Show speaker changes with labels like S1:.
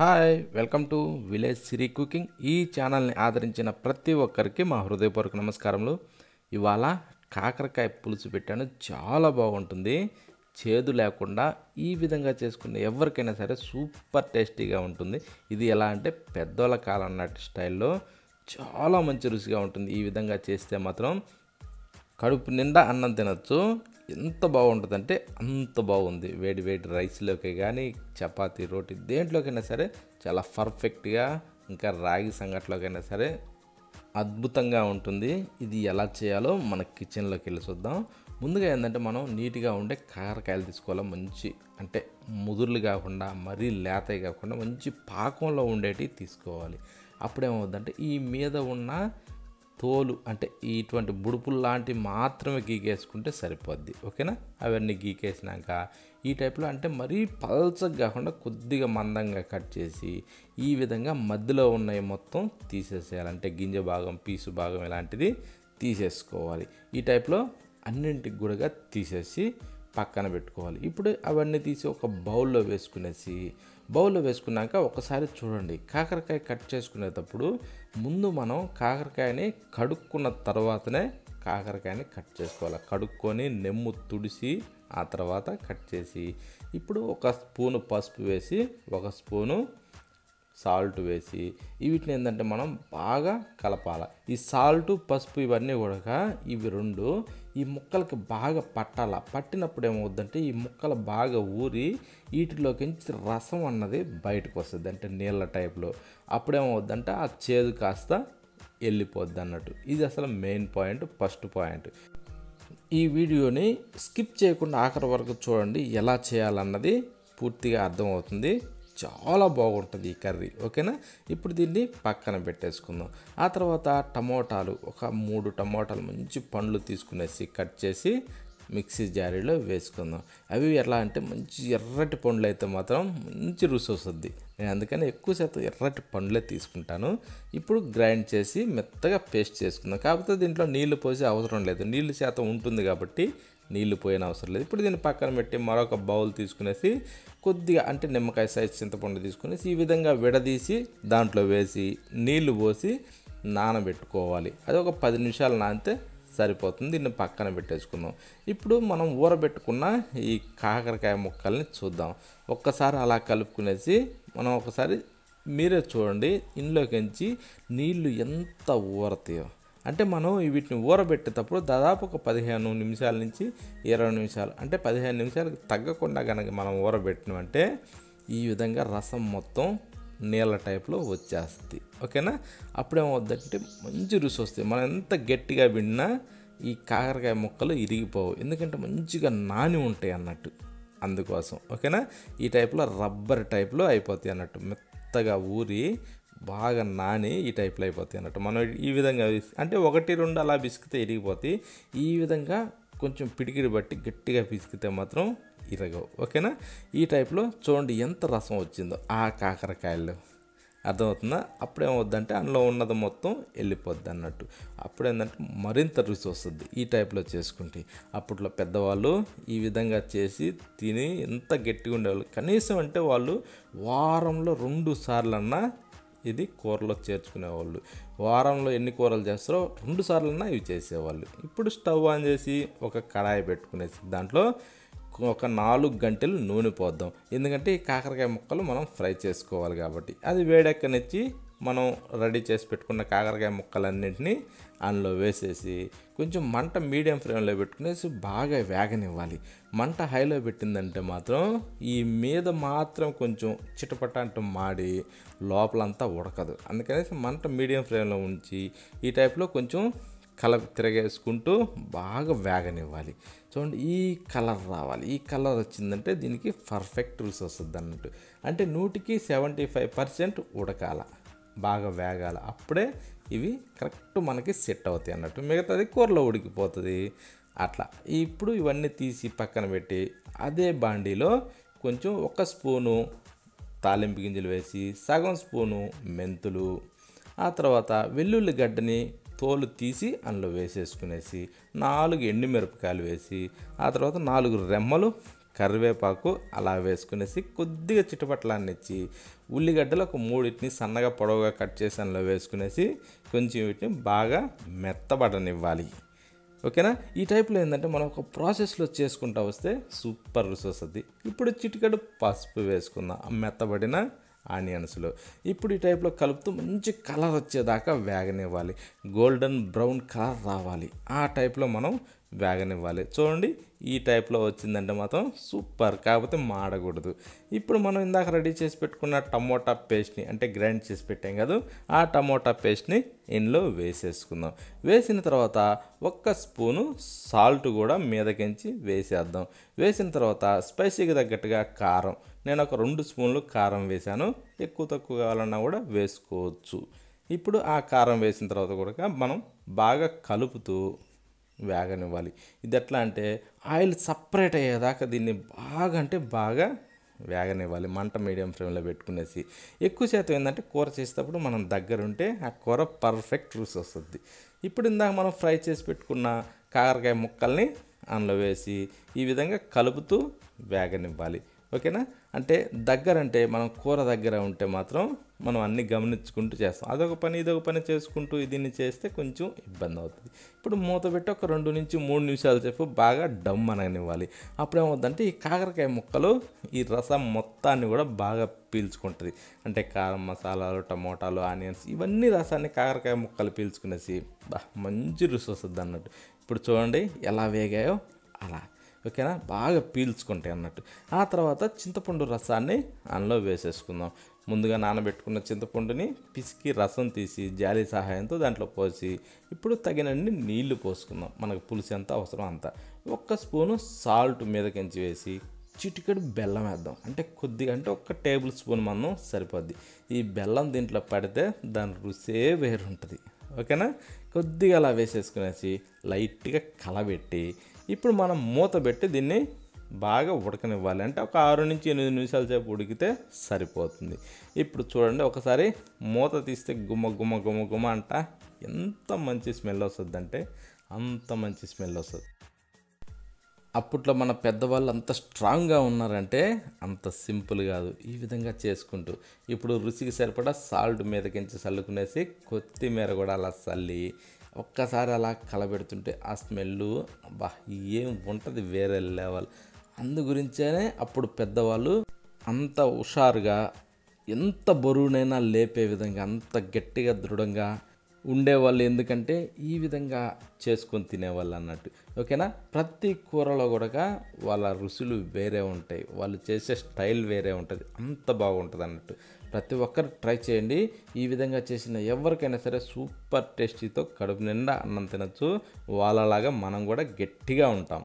S1: hi welcome to village Siri cooking ఈ ఛానల్ని ఆదరించిన ప్రతి ఒక్కరికి మా హృదయపూర్వక నమస్కారములు ఇవాళ కాకరకాయ పులుసు పెట్టాను చాలా బాగుంటుంది చేదు లేకుండా ఈ విధంగా చేసుకునే ఎవరికైనా సరే సూపర్ టేస్టీగా ఉంటుంది ఇది ఎలా అంటే పెద్దోళ్ళ కాలం నాటి స్టైల్లో చాలా మంచి రుచిగా ఉంటుంది ఈ విధంగా చేస్తే మాత్రం కడుపు నిండా అన్నం తినచ్చు ఎంత బాగుంటుందంటే అంత బాగుంది వేడి వేడి రైస్లోకి కానీ చపాతీ రోటి దేంట్లోకైనా సరే చాలా పర్ఫెక్ట్గా ఇంకా రాగి సంగట్లోకైనా సరే అద్భుతంగా ఉంటుంది ఇది ఎలా చేయాలో మన కిచెన్లోకి వెళ్ళి చూద్దాం ముందుగా ఏంటంటే మనం నీట్గా ఉండే కాకరకాయలు తీసుకోవాలి మంచి అంటే ముదుర్లు కాకుండా మరీ లేతవి కాకుండా మంచి పాకంలో ఉండేటివి తీసుకోవాలి అప్పుడేమవుద్దంటే ఈ మీద ఉన్న తోలు అంటే ఇటువంటి బుడుపులు లాంటివి మాత్రమే గీకేసుకుంటే సరిపోద్ది ఓకేనా అవన్నీ గీకేసినాక ఈ టైప్లో అంటే మరీ పల్చగా కాకుండా కొద్దిగా మందంగా కట్ చేసి ఈ విధంగా మధ్యలో ఉన్నాయి మొత్తం తీసేసేయాలి అంటే గింజ భాగం పీసు భాగం ఇలాంటిది తీసేసుకోవాలి ఈ టైప్లో అన్నింటికి కూడా తీసేసి పక్కన పెట్టుకోవాలి ఇప్పుడు అవన్నీ తీసి ఒక బౌల్లో వేసుకునేసి బౌల్లో వేసుకున్నాక ఒకసారి చూడండి కాకరకాయ కట్ చేసుకునేటప్పుడు ముందు మనం కాకరకాయని కడుక్కున్న తర్వాతనే కాకరకాయని కట్ చేసుకోవాలి కడుక్కొని నెమ్ము తుడిసి ఆ తర్వాత కట్ చేసి ఇప్పుడు ఒక స్పూను పసుపు వేసి ఒక స్పూను సాల్ట్ వేసి వీటిని ఏంటంటే మనం బాగా కలపాలి ఈ సాల్ట్ పసుపు ఇవన్నీ కూడా ఇవి రెండు ఈ ముక్కలకి బాగా పట్టాల పట్టినప్పుడు ఏమవుద్దంటే ఈ ముక్కలు బాగా ఊరి వీటిలోకి రసం అన్నది బయటకు వస్తుంది అంటే నీళ్ళ టైప్లో అప్పుడేమవుద్దంటే ఆ చేదు కాస్త వెళ్ళిపోద్ది అన్నట్టు ఇది అసలు మెయిన్ పాయింట్ ఫస్ట్ పాయింట్ ఈ వీడియోని స్కిప్ చేయకుండా ఆఖరి వరకు చూడండి ఎలా చేయాలన్నది పూర్తిగా అర్థమవుతుంది చాలా బాగుంటుంది ఈ కర్రీ ఓకేనా ఇప్పుడు దీన్ని పక్కన పెట్టేసుకుందాం ఆ తర్వాత టమోటాలు ఒక మూడు టమోటాలు మంచి పండ్లు తీసుకునేసి కట్ చేసి మిక్సీ జారీలో వేసుకుందాం అవి ఎలా అంటే మంచి ఎర్రటి పండ్లు అయితే మాత్రం మంచి రుచి వస్తుంది నేను అందుకని ఎక్కువ శాతం ఎర్రటి పండ్లే తీసుకుంటాను ఇప్పుడు గ్రైండ్ చేసి మెత్తగా పేస్ట్ చేసుకుందాం కాకపోతే దీంట్లో నీళ్లు పోసే అవసరం లేదు నీళ్ళు శాతం ఉంటుంది కాబట్టి నీళ్లు పోయిన అవసరం లేదు ఇప్పుడు దీన్ని పక్కన పెట్టి మరొక బౌల్ తీసుకునేసి కొద్దిగా అంటే నిమ్మకాయ సైజ్ చింతపండు తీసుకునేసి ఈ విధంగా విడదీసి దాంట్లో వేసి నీళ్లు పోసి నానబెట్టుకోవాలి అది ఒక పది నిమిషాలు నానితే సరిపోతుంది దీన్ని పక్కన పెట్టేసుకుందాం ఇప్పుడు మనం ఊరబెట్టుకున్న ఈ కాకరకాయ ముక్కల్ని చూద్దాం ఒక్కసారి అలా కలుపుకునేసి మనం ఒకసారి మీరే చూడండి ఇంట్లోకించి నీళ్ళు ఎంత ఊరతాయో అంటే మనం వీటిని ఊరబెట్టేటప్పుడు దాదాపు ఒక పదిహేను నిమిషాల నుంచి ఇరవై నిమిషాలు అంటే పదిహేను నిమిషాలకు తగ్గకుండా కనుక మనం ఊరబెట్టినామంటే ఈ విధంగా రసం మొత్తం నీళ్ళ టైప్లో వచ్చేస్తుంది ఓకేనా అప్పుడేమవుద్దంటే మంచి రుచి వస్తుంది మనం ఎంత గట్టిగా విన్నా ఈ కాకరకాయ ముక్కలు ఇరిగిపోవు ఎందుకంటే మంచిగా నాని ఉంటాయి అన్నట్టు అందుకోసం ఓకేనా ఈ టైప్లో రబ్బర్ టైప్లో అయిపోతాయి అన్నట్టు మెత్తగా ఊరి బాగా నాని ఈ టైప్లో అయిపోతాయి అన్నట్టు మనం ఈ విధంగా అంటే ఒకటి రెండు అలా బిసికితే ఇరిగిపోతాయి ఈ విధంగా కొంచెం పిడికిడి బట్టి గట్టిగా పిసికితే మాత్రం ఇరగవు ఓకేనా ఈ టైప్లో చూడండి ఎంత రసం వచ్చిందో ఆ కాకరకాయలు అర్థమవుతుందా అప్పుడేమవుద్దంటే అందులో ఉన్నది మొత్తం వెళ్ళిపోద్ది అన్నట్టు అప్పుడేందంటే మరింత రుచి వస్తుంది ఈ టైప్లో చేసుకుంటే అప్పట్లో పెద్దవాళ్ళు ఈ విధంగా చేసి తిని ఎంత గట్టిగా ఉండేవాళ్ళు కనీసం అంటే వాళ్ళు వారంలో రెండు సార్లు అన్నా ఇది కూరలో చేర్చుకునేవాళ్ళు వారంలో ఎన్ని కూరలు చేస్తారో రెండు అన్నా ఇవి చేసేవాళ్ళు ఇప్పుడు స్టవ్ ఆన్ చేసి ఒక కడాయి పెట్టుకునేసి దాంట్లో ఒక నాలుగు గంటలు నూనె పోద్దాం ఎందుకంటే ఈ కాకరకాయ ముక్కలు మనం ఫ్రై చేసుకోవాలి కాబట్టి అది వేడెక్కనిచ్చి మనం రెడీ చేసి పెట్టుకున్న కాకరకాయ ముక్కలన్నింటినీ అందులో వేసేసి కొంచెం మంట మీడియం ఫ్లేమ్లో పెట్టుకునేసి బాగా వేగనివ్వాలి మంట హైలో పెట్టిందంటే మాత్రం ఈ మీద మాత్రం కొంచెం చిటపట అంటూ మాడి లోపలంతా ఉడకదు అందుకనేసి మంట మీడియం ఫ్లేమ్లో ఉంచి ఈ టైప్లో కొంచెం కలర్ తిరగేసుకుంటూ బాగా వేగనివ్వాలి చూడండి ఈ కలర్ రావాలి ఈ కలర్ వచ్చిందంటే దీనికి పర్ఫెక్ట్ రుచి వస్తుంది అన్నట్టు అంటే నూటికి సెవెంటీ ఫైవ్ పర్సెంట్ ఉడకాల బాగా వేగాలి అప్పుడే ఇవి కరెక్ట్ మనకి సెట్ అవుతాయి అన్నట్టు మిగతాది కూరలో ఉడికిపోతుంది అట్లా ఇప్పుడు ఇవన్నీ తీసి పక్కన పెట్టి అదే బాండీలో కొంచెం ఒక స్పూను తాలింపు గింజలు వేసి సగం స్పూను మెంతులు ఆ తర్వాత వెల్లుల్లి గడ్డని తోలు తీసి అందులో వేసేసుకునేసి నాలుగు ఎండుమిరపకాయలు వేసి ఆ తర్వాత నాలుగు రెమ్మలు కరివేపాకు అలా వేసుకునేసి కొద్దిగా అన్నిచ్చి ఉల్లిగడ్డలు ఒక మూడింటిని సన్నగా పొడవుగా కట్ చేసి అందులో వేసుకునేసి కొంచెం వీటిని బాగా మెత్తబడనివ్వాలి ఓకేనా ఈ టైప్లో ఏంటంటే మనం ఒక ప్రాసెస్లో చేసుకుంటా వస్తే సూపర్ రుచి వస్తుంది ఇప్పుడు చిటికడు పసుపు వేసుకుందాం మెత్తబడిన ఆనియన్స్లో ఇప్పుడు ఈ టైప్లో కలుపుతూ మంచి కలర్ వచ్చేదాకా వేగనివ్వాలి గోల్డెన్ బ్రౌన్ కలర్ రావాలి ఆ టైప్లో మనం వేగనివ్వాలి ఇవ్వాలి చూడండి ఈ టైప్లో వచ్చిందంటే మాత్రం సూపర్ కాకపోతే మాడకూడదు ఇప్పుడు మనం ఇందాక రెడీ చేసి పెట్టుకున్న టమోటా పేస్ట్ని అంటే గ్రైండ్ చేసి పెట్టాం కదా ఆ టమోటా పేస్ట్ని ఇందులో వేసేసుకుందాం వేసిన తర్వాత ఒక్క స్పూను సాల్ట్ కూడా మీదకించి వేసేద్దాం వేసిన తర్వాత స్పైసీకి తగ్గట్టుగా కారం నేను ఒక రెండు స్పూన్లు కారం వేశాను ఎక్కువ తక్కువ కావాలన్నా కూడా వేసుకోవచ్చు ఇప్పుడు ఆ కారం వేసిన తర్వాత కూడా మనం బాగా కలుపుతూ వేగనివ్వాలి ఇది ఎట్లా అంటే ఆయిల్ సపరేట్ అయ్యేదాకా దీన్ని బాగా అంటే బాగా వేగనివ్వాలి మంట మీడియం ఫ్లేమ్లో పెట్టుకునేసి ఎక్కువ శాతం ఏంటంటే కూర చేసేటప్పుడు మనం దగ్గరుంటే ఆ కూర పర్ఫెక్ట్ రుచి వస్తుంది ఇప్పుడు ఇందాక మనం ఫ్రై చేసి పెట్టుకున్న కాకరకాయ ముక్కల్ని అందులో వేసి ఈ విధంగా కలుపుతూ వేగనివ్వాలి ఓకేనా అంటే దగ్గర అంటే మనం కూర దగ్గర ఉంటే మాత్రం మనం అన్నీ గమనించుకుంటూ చేస్తాం అదొక పని ఇదొక పని చేసుకుంటూ దీన్ని చేస్తే కొంచెం ఇబ్బంది అవుతుంది ఇప్పుడు మూత పెట్టి ఒక రెండు నుంచి మూడు నిమిషాలు చెప్పు బాగా డమ్ అనేవ్వాలి అప్పుడు ఏమవుతుందంటే ఈ కాకరకాయ ముక్కలు ఈ రసం మొత్తాన్ని కూడా బాగా పీల్చుకుంటుంది అంటే కారం మసాలాలు టమోటాలు ఆనియన్స్ ఇవన్నీ రసాన్ని కాకరకాయ ముక్కలు పీల్చుకునేసి మంచి రుచి వస్తుంది అన్నట్టు ఇప్పుడు చూడండి ఎలా వేగాయో అలా ఓకేనా బాగా పీల్చుకుంటాయి అన్నట్టు ఆ తర్వాత చింతపండు రసాన్ని అందులో వేసేసుకుందాం ముందుగా నానబెట్టుకున్న చింతపండుని పిసికి రసం తీసి జాలి సహాయంతో దాంట్లో పోసి ఇప్పుడు తగినన్ని నీళ్లు పోసుకుందాం మనకు పులుసు ఎంత అవసరం అంత ఒక్క స్పూను సాల్ట్ మీదకించి వేసి చిటికెడు బెల్లం వేద్దాం అంటే కొద్దిగా అంటే ఒక్క టేబుల్ స్పూన్ మనం సరిపోద్ది ఈ బెల్లం దీంట్లో పడితే దాని రుచే వేరుంటుంది ఓకేనా కొద్దిగా అలా వేసేసుకునేసి లైట్గా కలబెట్టి ఇప్పుడు మనం మూత పెట్టి దీన్ని బాగా ఉడకనివ్వాలి అంటే ఒక ఆరు నుంచి ఎనిమిది నిమిషాల సేపు ఉడికితే సరిపోతుంది ఇప్పుడు చూడండి ఒకసారి మూత తీస్తే గుమ్మ గుమ్మ గుమ్మ గుమ్మ అంట ఎంత మంచి స్మెల్ వస్తుందంటే అంత మంచి స్మెల్ వస్తుంది అప్పట్లో మన పెద్దవాళ్ళు అంత స్ట్రాంగ్గా ఉన్నారంటే అంత సింపుల్ కాదు ఈ విధంగా చేసుకుంటూ ఇప్పుడు రుచికి సరిపడా సాల్ట్ మీదకించి చల్లుకునేసి కొత్తిమీర కూడా అలా చల్లి ఒక్కసారి అలా కలబెడుతుంటే ఆ స్మెల్ బా ఏం ఉంటుంది వేరే లెవెల్ అందు గురించేనే అప్పుడు పెద్దవాళ్ళు అంత హుషారుగా ఎంత బరువునైనా లేపే విధంగా అంత గట్టిగా దృఢంగా ఉండేవాళ్ళు ఎందుకంటే ఈ విధంగా చేసుకొని తినేవాళ్ళు అన్నట్టు ఓకేనా ప్రతి కూరలో కూడా వాళ్ళ రుచులు వేరే ఉంటాయి వాళ్ళు చేసే స్టైల్ వేరే ఉంటుంది అంత బాగుంటుంది అన్నట్టు ప్రతి ఒక్కరు ట్రై చేయండి ఈ విధంగా చేసిన ఎవరికైనా సరే సూపర్ టేస్టీతో కడుపు నిండా అన్నం తినచ్చు వాళ్ళలాగా మనం కూడా గట్టిగా ఉంటాం